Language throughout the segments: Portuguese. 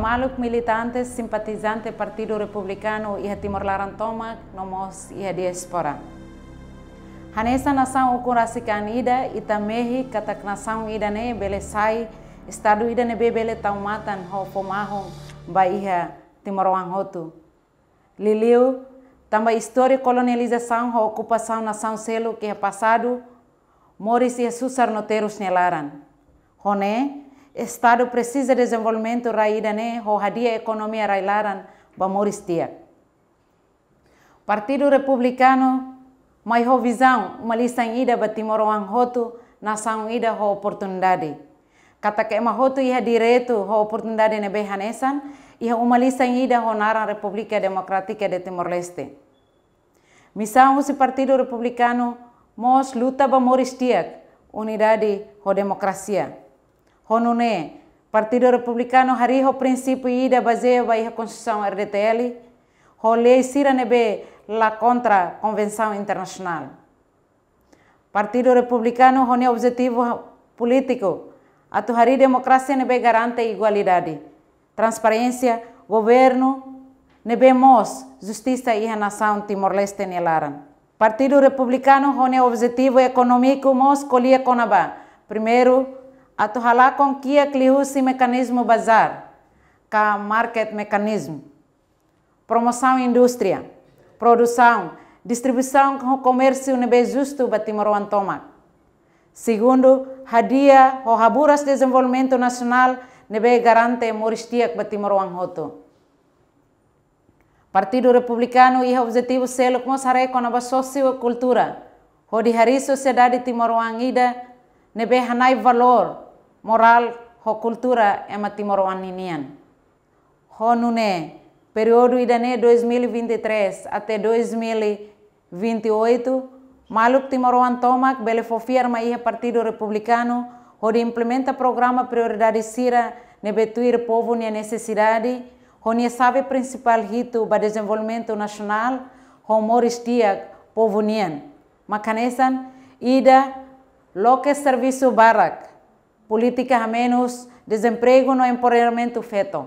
Pamaluc militantes, simpatizante Partido Republicano e Timor Tomak nomos e diaspora. Hanesa nasang nação ukurasikan ida itamehi katak nação ida ne belesai estado ida ne bebele taumatan ho pomahong ba iha timorwang tu. Liliu tambah histori colonialização ho ocupação nasang selu que pasadu passado, moris e susar noteiros nelaran. Hone, Estado precisa de desenvolvimento rairane ho hadia economia railaran bamoristia. Partido Republicano mai ho visão uma lista em ida timor hotu nação ida ho oportunidade. Kata que ma hotu iha direto ho oportunidade ne behanesan iha uma lista em ida ho naran República Democrática de Timor-Leste. Missão se Partido Republicano mos luta bamoristia unidade ho democracia. Honune, Partido Republicano o Princípio Ida base Bahia Constituição RDTL, Rolei Siranebe La Contra Convenção Internacional. Partido Republicano Rone Objetivo Político, Atuhari Democracia Nebe Garante Igualdade, Transparência, Governo, Nebe Mos, Justiça e Renação Timor-Leste Nelaran. Partido Republicano Rone Objetivo Econômico Mos Colia Conabá, Primeiro, atuhalar com que acliu-se mecanismo bazar, com market mecanismo, promoção indústria, produção, distribuição com comércio nebe justo batimoruan tomac. Segundo, hadia o haburas desenvolvimento nacional nebe garante moristiak timor hoto. Partido Republicano e objetivo selo com sare com a sociocultura, hodi hari sociedade timoruan ida nebe hanai valor moral ho kultura ema ninian. Ho nune, período idane 2023 ate 2028, e Maluk bele Tomac belefofirma ihe Partido Republicano onde implementa programa Prioridade ne betuir povo nia necessidade, onde sabe principal hitu ba desenvolvimento ho homoristia povo nian. Makanesan, ida loke servisu barak, políticas a menos, desemprego no empoderamento feto.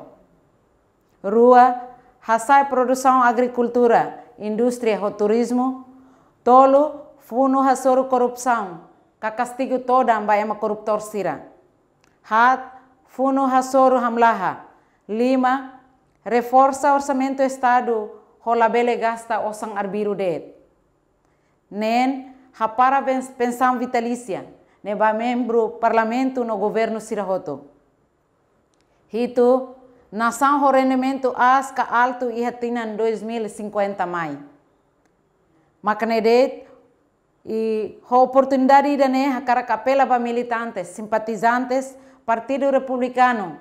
Rua, raça e produção, agricultura, indústria e turismo. Tolo, funo, raçoro, corrupção. Ka castigo toda amba ema é corruptor sira. Hat, funo, raçoro, hamlaha. Lima, reforça orçamento Estado, rolabele gasta osang arbiru det. Nen, rapara pensão vitalícia ne membro parlamento no governo sirahoto. Hito, nação ho rendimento asca alto e em 2050 mai. Macnedet e a oportunidade da né caracapela para militantes, simpatizantes, Partido Republicano,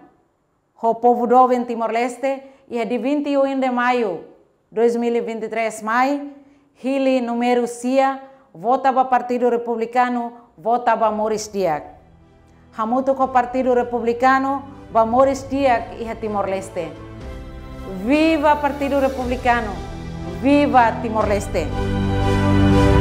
o povo do em Timor-Leste e de 21 de maio 2023 mai, Hili número CIA vota para Partido Republicano vota para Maurice Hamuto con Partido Republicano, para Maurice y a Timor-Leste. ¡Viva Partido Republicano! ¡Viva Timor-Leste!